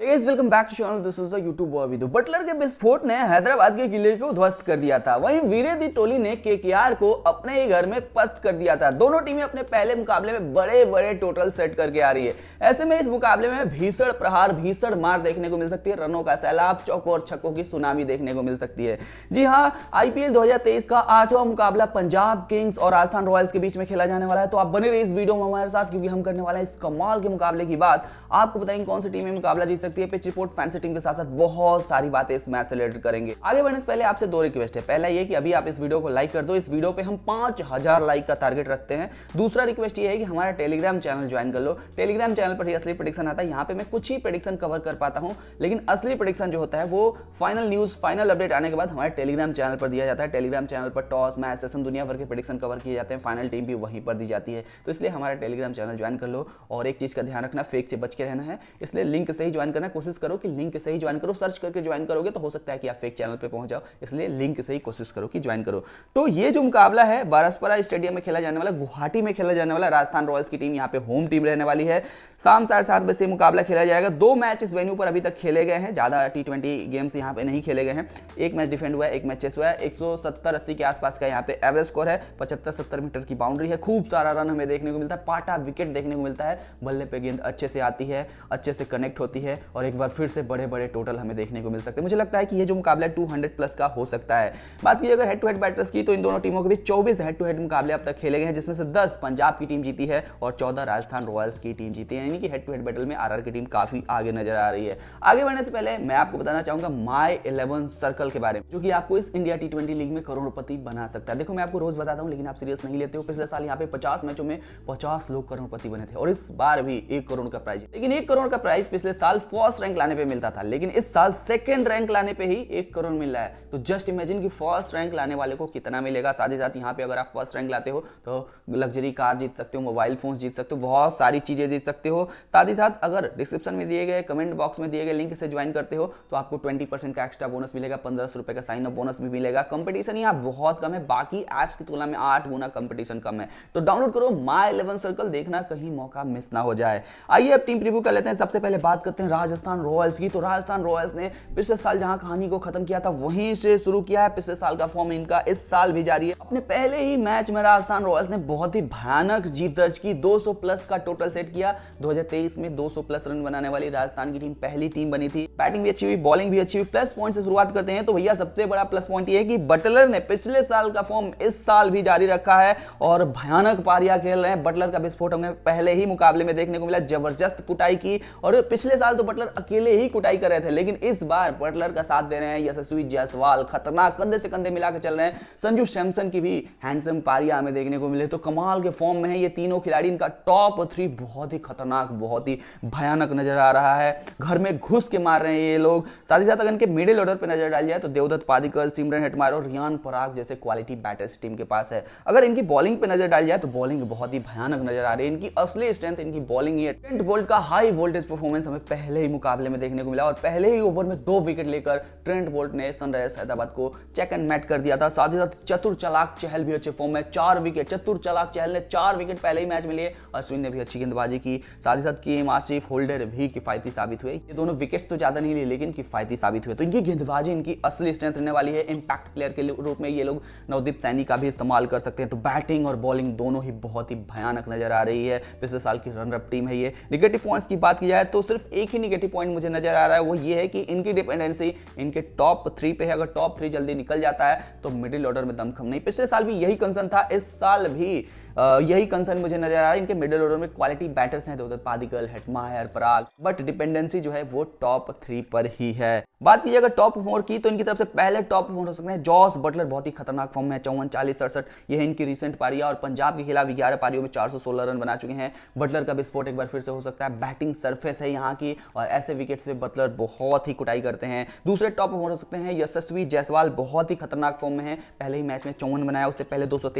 welcome back to channel this is the YouTube video Butler के विस्फोट ने हैदराबाद के किले को ध्वस्त कर दिया था वहीं वीरे दी टोली ने के को अपने ही घर में पस्त कर दिया था दोनों टीमें अपने पहले मुकाबले में बड़े बड़े टोटल सेट करके आ रही है ऐसे में इस मुकाबले में भीषण प्रहार भीषण मार देखने को मिल सकती है रनों का सैलाब चौको और छक्कों की सुनामी देखने को मिल सकती है जी हाँ आईपीएल दो का आठवा मुकाबला पंजाब किंग्स और राजस्थान रॉयल्स के बीच में खेला जाने वाला है तो आप बने रहे इस वीडियो में हमारे साथ क्योंकि हम करने वाले इस कमाल के मुकाबले की बात आपको बताएंगे कौन सी टीमें मुकाबला जीत सकती है पिच रिपोर्ट फैन सेटिंग के साथ साथ बहुत सारी बातें इस मैच से रिलेटेड करेंगे आगे बढ़ने से पहले आपसे दो रिक्वेस्ट है पहला ये कि अभी आप इस वीडियो को लाइक कर दो इस वीडियो पे हम पांच हजार लाइक का टारगेट रखते हैं दूसरा रिक्वेस्ट ये है कि हमारा टेलीग्राम चैनल ज्वाइन कर लो टेलीग्राम चैनल पर ही असली प्रडिक्शन आता है यहाँ पे मैं कुछ ही प्रडिक्शन कवर कर पाता हूँ लेकिन असली प्रडिक्शन जो होता है वो फाइनल न्यूज फाइनल अपडेट आने के बाद हमारे टेलीग्राम चैनल पर दिया जाता है टेलीग्राम चैनल पर टॉस मैच सेशन दुनिया भर के प्रडिक्शन कवर किए जाते हैं फाइनल टीम भी वहीं पर दी जाती है तो इसलिए हमारा टेलीग्राम चैनल ज्वाइन कर लो और एक चीज का ध्यान रखना फेक से बच के रहना है इसलिए लिंक से ही ज्वाइन करना कोशिश करो कि लिंक से ही ज्वाइन करो सर्च करके ज्वाइन करोगे तो हो सकता है कि आप फेक चैनल पर पहुंच जाओ इसलिए लिंक से ही कोशिश करो कि ज्वाइन करो तो ये जो मुकाबला है बारसपरा स्टेडियम में खेला जाने वाला गुवाहाटी में खेला जाने वाला राजस्थान रॉयल्स की टीम यहाँ पे होम टीम रहने वाली है शाम साढ़े सात बजे से मुकाबला खेला जाएगा दो मैच इस वेन्यू पर अभी तक खेले गए हैं ज़्यादा टी ट्वेंटी गेम्स यहाँ पे नहीं खेले गए हैं एक मैच डिफेंड हुआ है एक मैच चेस हुआ है एक सौ सत्तर अस्सी के आसपास का यहाँ पे एवरेज स्कोर है पचहत्तर सत्तर मीटर की बाउंड्री है खूब सारा रन हमें देखने को मिलता है पाटा विकेट देखने को मिलता है बल्ले पे गेंद अच्छे से आती है अच्छे से कनेक्ट होती है और एक बार फिर से बड़े बड़े टोटल हमें देखने को मिल सकते हैं मुझे लगता है कि ये जो मुकाबला टू प्लस का हो सकता है बात की अगर हेड टू हेड बैटर्स की तो इन दोनों टीमों के बीच चौबीस हेड टू हेड मुकाबले अब तक खेले गए हैं जिसमें से दस पंजाब की टीम जीती है और चौदह राजस्थान रॉयल्स की टीम जीती है यानी कि हेड टू हेड बैटल में आर की टीम काफी आगे नजर आ रही है आगे बढ़ने से पहले मैं आपको बताना चाहूंगा माई इलेवन सर्कल के बारे में जो कि आपको इस इंडिया टी लीग में करोड़पति बना सकता है देखो मैं आपको रोज बताता हूँ लेकिन आप सीरियस नहीं लेते हो पिछले साल यहाँ पे पचास मैचों में पचास लोग करोड़पति बने थे और इस बार भी एक करोड़ का प्राइज लेकिन एक करोड़ का प्राइज पिछले साल फर्स्ट रैंक लाने पे मिलता था लेकिन इस साल सेकंड रैंक लाने पे ही एक करोड़ मिल रहा है तो जस्ट इमेजिन कि फर्स्ट रैंक लाने वाले को कितना मिलेगा साथ ही साथ यहाँ पे अगर आप फर्स्ट रैंक लाते हो तो लग्जरी कार जीत सकते हो मोबाइल फोन जीत सकते हो बहुत सारी चीज़ें जीत सकते हो साथ ही साथ अगर डिस्क्रिप्शन में दिए गए कमेंट बॉक्स में दिए गए लिंक से ज्वाइन करते हो तो आपको ट्वेंटी का एक्स्ट्रा बोनस मिलेगा पंद्रह का साइन अप बोनस भी मिलेगा कंपटीशन यहाँ बहुत कम है बाकी एप्स की तुलना में आठ गुना कंपटीशन कम है तो डाउनलोड करो माई इलेवन सर्कल देखना कहीं मौका मिस ना हो जाए आइए अब टीम प्रिव्यू कर लेते हैं सबसे पहले बात करते हैं राजस्थान रॉयल्स की तो राजस्थान रॉयल्स ने पिछले साल जहां कहानी को खत्म किया था वहीं से शुरू किया है पिछले साल का फॉर्म इनका इस साल भी जारी है अपने पहले ही मैच में राजस्थान रॉयल्स ने बहुत ही भयानक जीत दर्ज की 200 प्लस का टोटल सेट किया 2023 में 200 प्लस रन बनाने वाली राजस्थान की टीम पहली टीम बनी थी बैटिंग भी अच्छी हुई बॉलिंग भी अच्छी हुई प्लस पॉइंट से शुरुआत करते हैं तो भैया सबसे बड़ा प्लस पॉइंट ये है कि बटलर ने पिछले साल का फॉर्म इस साल भी जारी रखा है और भयानक पारिया खेल रहे हैं बटलर का विस्फोट हमें पहले ही मुकाबले में देखने को मिला जबरदस्त कुटाई की और पिछले साल तो बटलर अकेले ही कुटाई कर रहे थे लेकिन इस बार बटलर का साथ दे रहे हैं यशस्वी जायसवाल खतरनाक कंधे से कंधे मिलाकर चल रहे हैं संजू सैमसन की भी हैंडसम पारिया हमें देखने को मिले तो कमाल के फॉर्म में है ये तीनों खिलाड़ी इनका टॉप थ्री बहुत ही खतरनाक बहुत ही भयानक नजर आ रहा है घर में घुस के मार रहे हैं ये लोग साथ ही साथ अगर इनके मिडिल ऑर्डर पर नजर डाली जाए तो देवदत्त पादिकल सिमरन हेटमार और रियान पराग जैसे क्वालिटी बैटर्स टीम के पास है अगर इनकी बॉलिंग पर नजर डाली जाए तो बॉलिंग बहुत ही भयानक नजर आ रही है इनकी असली स्ट्रेंथ इनकी बॉलिंग ही है टेंट बोल्ट का हाई वोल्टेज परफॉर्मेंस हमें पहले पहले ही मुकाबले में देखने को मिला और पहले ही ओवर में दो विकेट लेकर ट्रेंट बोल्ट ने सनराइजर्स हैदराबाद को चेक एंड मैट कर दिया था साथ ही साथ चतुर चलाक चहल भी अच्छे फॉर्म में चार विकेट चतुर चलाक चहल ने चार विकेट पहले ही मैच में लिए अश्विन ने भी अच्छी गेंदबाजी की साथ ही साथ के एम आसिफ होल्डर भी किफायती साबित हुए ये दोनों विकेट तो ज़्यादा नहीं लिए लेकिन किफायती साबित हुए तो इनकी गेंदबाजी इनकी असली स्ट्रेंथ रहने वाली है इम्पैक्ट प्लेयर के रूप में ये लोग नवदीप सैनी का भी इस्तेमाल कर सकते हैं तो बैटिंग और बॉलिंग दोनों ही बहुत ही भयानक नजर आ रही है पिछले साल की रनरअप टीम है ये निगेटिव पॉइंट्स की बात की जाए तो सिर्फ एक ही निगेटिव पॉइंट मुझे नजर आ रहा है वो ये है कि इनकी डिपेंडेंसी इनके टॉप थ्री पे है अगर टॉप थ्री जल्दी निकल जाता है तो मिडिल ऑर्डर में दमखम नहीं पिछले साल भी यही कंसर्न था इस साल भी यही कंसर्न मुझे नजर आ रहा है इनके मिडिल ऑर्डर में क्वालिटी बैटर्स हैं Devdutt Padikkal Hetmyer Parag but dependency जो है वो टॉप थ्री पर ही है बात कीजिए अगर टॉप फोर की तो इनकी तरफ से पहले टॉप फोर हो सकते हैं जॉस बटलर बहुत ही खतरनाक फॉर्म में चौवन चालीस सड़सठ यह इनकी रिसेंट है और पंजाब के खिलाफ ग्यारह पारियों में चार सोलह रन बना चुके हैं बटलर का विस्फोट एक बार फिर से हो सकता है बैटिंग सरफेस है यहाँ की और ऐसे विकेट्स पे बटलर बहुत ही कुटाई करते हैं दूसरे टॉप फोर हो सकते हैं यशस्वी जायसवाल बहुत ही खतरनाक फॉर्म में है पहले ही मैच में चौवन बनाया उससे पहले दो सौ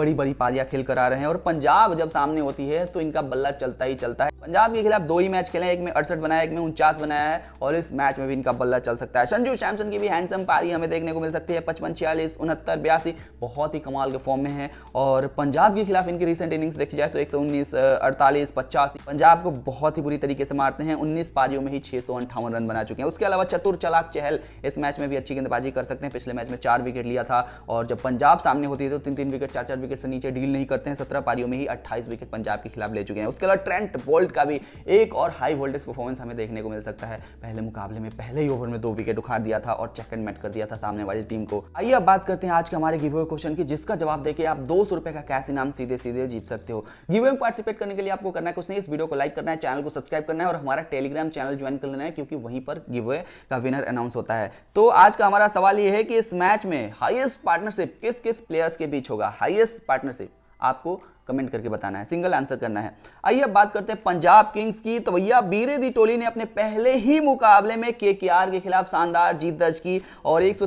बड़ी बड़ी बड़ी पारियां खेल कर आ रहे हैं और पंजाब जब सामने होती है तो इनका बल्ला चलता ही चलता है पंजाब के खिलाफ दो ही मैच खेले एक में अड़सठ बनाया एक में उनचास बनाया है और इस मैच में भी इनका बल्ला चल सकता है संजू सैमसन की भी हैंडसम पारी हमें देखने को मिल सकती है पचपन छियालीस उनहत्तर बयासी बहुत ही कमाल के फॉर्म में है और पंजाब के खिलाफ इनकी रिसेंट इनिंग्स देखी जाए तो एक सौ उन्नीस अड़तालीस पचासी पंजाब को बहुत ही बुरी तरीके से मारते हैं उन्नीस पारियों में ही छह सौ अंठावन रन बना चुके हैं उसके अलावा चतुर चलाक चहल इस मैच में भी अच्छी गेंदबाजी कर सकते हैं पिछले मैच में चार विकेट लिया था और जब पंजाब सामने होती है तो तीन तीन विकेट चार चार विकेट से नीचे डील नहीं करते हैं सत्रह पारियों में ही अट्ठाईस विकेट पंजाब के खिलाफ ले चुके हैं उसके अलावा ट्रेंट बोल्ट रोहित का भी एक और हाई वोल्टेज परफॉर्मेंस हमें देखने को मिल सकता है पहले मुकाबले में पहले ही ओवर में दो विकेट उखाड़ दिया था और चेक एंड मैट कर दिया था सामने वाली टीम को आइए अब बात करते हैं आज के हमारे गिवे क्वेश्चन की जिसका जवाब देकर आप दो का कैश इनाम सीधे सीधे जीत सकते हो गिवे में पार्टिसिपेट करने के लिए आपको करना है कुछ नहीं इस वीडियो को लाइक करना है चैनल को सब्सक्राइब करना है और हमारा टेलीग्राम चैनल ज्वाइन कर लेना है क्योंकि वहीं पर गिवे का विनर अनाउंस होता है तो आज का हमारा सवाल यह है कि इस मैच में हाईएस्ट पार्टनरशिप किस किस प्लेयर्स के बीच होगा हाईएस्ट पार्टनरशिप आपको कमेंट करके बताना है सिंगल आंसर करना है आइए अब बात करते हैं पंजाब किंग्स की तो भैया बीरे दी टोली ने अपने पहले ही मुकाबले में के के खिलाफ शानदार जीत दर्ज की और एक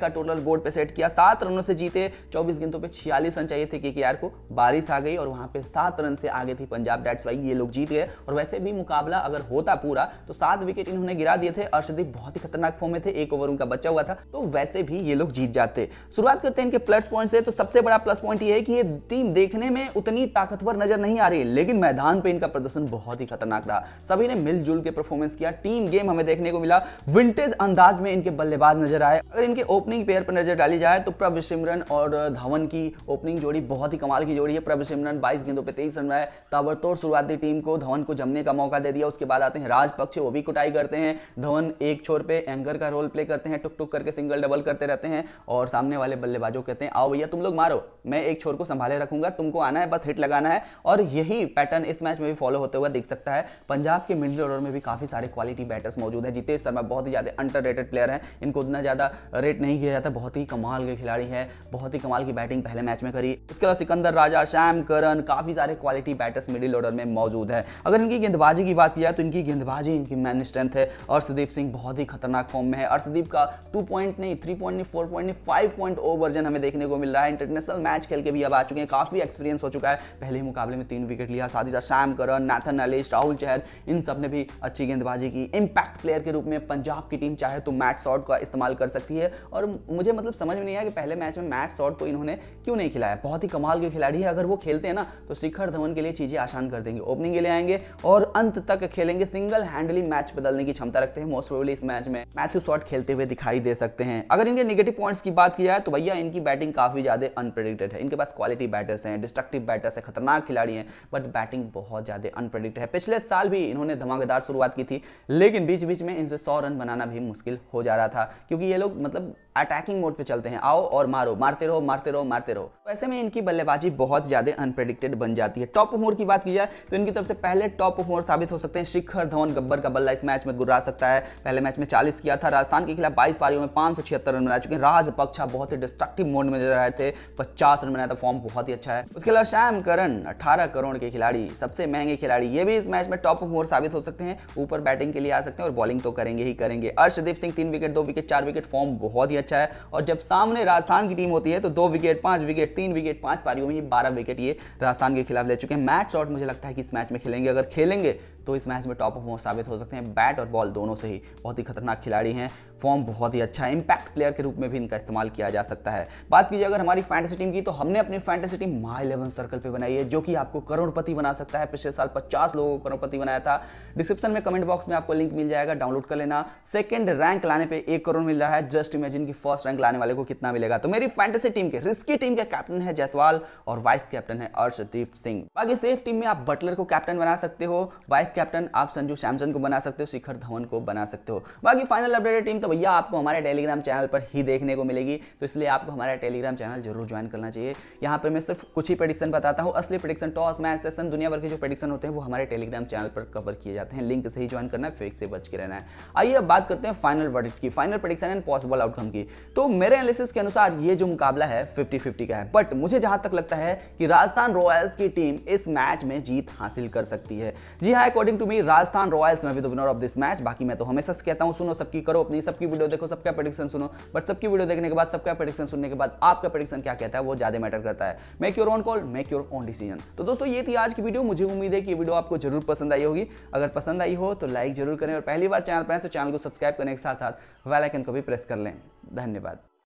का टोटल बोर्ड पर सेट किया सात रनों से जीते चौबीस गेंदों पर छियालीस रन चाहिए थे के को बारिश आ गई और वहां पर सात रन से आगे थी पंजाब डैट्स भाई ये लोग जीत गए और वैसे भी मुकाबला अगर होता पूरा तो सात विकेट इन्होंने गिरा दिए थे अर्षदीप बहुत ही खतरनाक फॉर्म में थे एक ओवर उनका बचा हुआ था तो वैसे भी ये लोग जीत जाते शुरुआत करते हैं इनके प्लस पॉइंट से तो सबसे बड़ा प्लस पॉइंट ये है कि ये टीम देखने में उतनी ताकतवर नजर नहीं आ रही लेकिन मैदान पे इनका प्रदर्शन बहुत ही खतरनाक रहा सभी ने मिलजुल के परफॉर्मेंस किया टीम गेम हमें देखने को मिला विंटेज अंदाज में इनके बल्लेबाज नजर आए अगर इनके ओपनिंग पेयर पर नजर डाली जाए तो प्रभ सिमरन और धवन की ओपनिंग जोड़ी बहुत ही कमाल की जोड़ी है प्रभ सिमरन बाईस गेंदों पर तेईस रन बनाए ताबड़तोड़ शुरुआती टीम को धवन को जमने का मौका दे दिया उसके बाद आते हैं राजपक्षे वो भी कुटाई करते हैं धवन एक छोर पे एंकर का रोल प्ले करते हैं टुक टुक करके सिंगल डबल करते रहते हैं और सामने वाले बल्लेबाजों कहते हैं आओ भैया तुम लोग मारो मैं एक छोर को संभाले रखूंगा तुमको आना है पास हिट लगाना है और यही पैटर्न इस मैच में भी फॉलो होते हुए दिख सकता है पंजाब के मिडिल ऑर्डर में भी काफ़ी सारे क्वालिटी बैटर्स मौजूद हैं जितेश शर्मा बहुत ही ज़्यादा अंडर रेटेड प्लेयर है इनको उतना ज़्यादा रेट नहीं किया जाता बहुत ही कमाल के खिलाड़ी है बहुत ही कमाल की बैटिंग पहले मैच में करी इसके अलावा सिकंदर राजा श्याम करण काफ़ी सारे क्वालिटी बैटर्स मिडिल ऑर्डर में मौजूद है अगर इनकी गेंदबाजी की बात की जाए तो इनकी गेंदबाजी इनकी मैन स्ट्रेंथ है अर्षदीप सिंह बहुत ही खतरनाक फॉर्म में है अर्षदीप का टू पॉइंट नहीं थ्री पॉइंट नहीं फोर पॉइंट नहीं फाइव पॉइंट ओ वर्जन हमें देखने को मिल रहा है इंटरनेशनल मैच खेल के भी अब आ चुके हैं काफ़ी एक्सपीरियंस हो चुका चुका है पहले ही मुकाबले में तीन विकेट लिया साथ ही साथ Sam Curran Nathan Ellis Rahul Chahar इन सब ने भी अच्छी गेंदबाजी की इम्पैक्ट प्लेयर के रूप में पंजाब की टीम चाहे तो मैट शॉट का इस्तेमाल कर सकती है और मुझे मतलब समझ में नहीं आया कि पहले मैच में मैट शॉट को इन्होंने क्यों नहीं खिलाया बहुत ही कमाल के खिलाड़ी है अगर वो खेलते हैं ना तो शिखर धवन के लिए चीज़ें आसान कर देंगे ओपनिंग के लिए आएंगे और अंत तक खेलेंगे सिंगल हैंडली मैच बदलने की क्षमता रखते हैं मोस्ट प्रोबेबली इस मैच में मैथ्यू शॉट खेलते हुए दिखाई दे सकते हैं अगर इनके नेगेटिव पॉइंट्स की बात की जाए तो भैया इनकी बैटिंग काफ़ी ज़्यादा अनप्रेडिक्टेड है इनके पास क्वालिटी बैटर्स हैं डिस्ट्रक्टिव बैटर से खतरनाक खिलाड़ी हैं बट बैटिंग बहुत ज़्यादा अनप्रडिक्ट है पिछले साल भी इन्होंने धमाकेदार शुरुआत की थी लेकिन बीच बीच में इनसे सौ रन बनाना भी मुश्किल हो जा रहा था क्योंकि ये लोग मतलब अटैकिंग मोड पे चलते हैं आओ और मारो मारते रहो मारते रहो मारते रहो वैसे तो में इनकी बल्लेबाजी बहुत ज़्यादा अनप्रेडिक्टेड बन जाती है टॉप ओवर की बात की जाए तो इनकी तरफ से पहले टॉप ओवर साबित हो सकते हैं शिखर धवन गब्बर का बल्ला इस मैच में गुर्रा सकता है पहले मैच में चालीस किया था राजस्थान के खिलाफ बाईस पारियों में पांच रन बना चुके हैं राजपक्षा बहुत ही डिस्ट्रक्टिव मोड में रहे थे पचास रन बनाया था फॉर्म बहुत ही अच्छा है उसके अलावा श्याम करण अठारह करोड़ के खिलाड़ी सबसे महंगे खिलाड़ी ये भी इस मैच में टॉप ओवर साबित हो सकते हैं ऊपर बैटिंग के लिए आ सकते हैं और बॉलिंग तो करेंगे ही करेंगे अर्षदीप सिंह तीन विकेट दो विकेट चार विकेट फॉर्म बहुत ही अच्छा अच्छा है और जब सामने राजस्थान की टीम होती है तो दो विकेट पांच विकेट तीन विकेट पांच पारियों में ये बारह विकेट ये राजस्थान के खिलाफ ले चुके हैं मैच शॉट मुझे लगता है कि इस मैच में खेलेंगे अगर खेलेंगे तो इस मैच में टॉप ऑफ मोस्ट साबित हो सकते हैं बैट और बॉल दोनों से ही बहुत ही खतरनाक खिलाड़ी हैं फॉर्म बहुत ही अच्छा है इंपैक्ट प्लेयर के रूप में भी इनका इस्तेमाल किया जा सकता है बात कीजिए अगर हमारी फैंटेसी टीम की तो हमने अपनी fantasy team my eleven circle पर बनाई है जो कि आपको करोड़पति बना सकता है पिछले साल पचास लोगों को करोड़पति बनाया था डिस्क्रिप्शन में कमेंट बॉक्स में आपको लिंक मिल जाएगा डाउनलोड कर लेना सेकंड रैंक लाने पर एक करोड़ मिल रहा है जस्ट इमेजिन की फर्स्ट रैंक लाने वाले को कितना मिलेगा तो मेरी फैंटेसी टीम के रिस्की टीम के कैप्टन है जयसवाल और वाइस कैप्टन है अर्षदीप सिंह बाकी सेफ टीम में आप बटलर को कैप्टन बना सकते हो वाइस कैप्टन आप संजू सैमसन को बना सकते हो शिखर धवन को बना सकते हो बाकी फाइनल अपडेटेड टीम तो भैया आपको हमारे टेलीग्राम चैनल पर ही देखने को मिलेगी तो इसलिए आपको हमारा टेलीग्राम चैनल जरूर ज्वाइन करना चाहिए यहाँ पर मैं सिर्फ कुछ ही प्रडिक्शन बताता हूँ असली प्रडिक्शन टॉस मैच सेशन दुनिया भर के जो प्रडिक्शन होते हैं वो हमारे टेलीग्राम चैनल पर कवर किए जाते हैं लिंक से ही ज्वाइन करना फेक से बच के रहना है आइए अब बात करते हैं फाइनल वर्डिट की final prediction and possible outcome की तो मेरे एनालिसिस के अनुसार ये जो मुकाबला है फिफ्टी फिफ्टी का है बट मुझे जहां तक लगता है कि राजस्थान रॉयल्स की टीम इस मैच में जीत हासिल कर सकती है जी हाँ एक according to me Rajasthan Royals में भी तो विनर ऑफ दिस मैच बाकी मैं तो हमेशा से कहता हूँ सुनो सबकी करो अपनी सबकी वीडियो देखो सबका प्रडिक्शन सुनो बट सबकी वीडियो देखने के बाद सबका प्रडिक्शन सुनने के बाद आपका प्रडिक्शन क्या कहता है वो ज्यादा मैटर करता है make your own call make your own decision तो दोस्तों ये थी आज की वीडियो मुझे उम्मीद है कि वीडियो आपको जरूर पसंद आई होगी अगर पसंद आई हो तो लाइक जरूर करें और पहली बार चैनल पर आए तो चैनल को सब्सक्राइब करने के साथ साथ वेलाइकन को भी प्रेस कर लें धन्यवाद